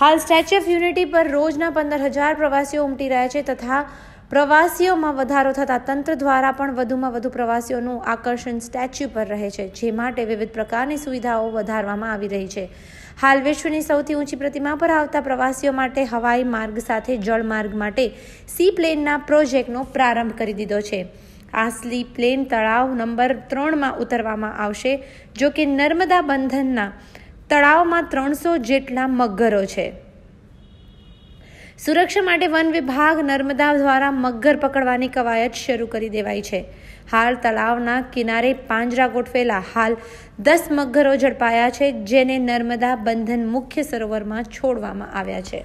હાલ statue of unity પર રોજના પંદર હજાર પ્રવાસીઓ ઉમટી રહ્યા છે તથા પ્રવાસીઓમાં વધારો થતાં તંત્ર દ્વારા પણ વધુમાં વધુ પ્રવાસીઓનું આકર્ષણ સ્ટેચ્યુ પર રહે છે જે માટે વિવિધ પ્રકારની સુવિધાઓ વધારવામાં આવી રહી છે હાલ વિશ્વની સૌથી ઊંચી પ્રતિમા પર આવતા પ્રવાસીઓ માટે હવાઈ માર્ગ સાથે જળમાર્ગ માટે સી પ્લેનના પ્રોજેક્ટનો પ્રારંભ કરી દીધો છે આસલી પ્લેન તળાવ નંબર ત્રણમાં ઉતરવામાં આવશે જો કે નર્મદા બંધનના તળાવમાં ત્રણસો જેટલા મગરો છે સુરક્ષા માટે વન વિભાગ નર્મદા દ્વારા મગર પકડવાની કવાયત શરૂ કરી દેવાઈ છે હાલ તળાવના કિનારે પાંજરા ગોઠવેલા હાલ દસ મગરો ઝડપાયા છે જેને નર્મદા બંધન મુખ્ય સરોવરમાં છોડવામાં આવ્યા છે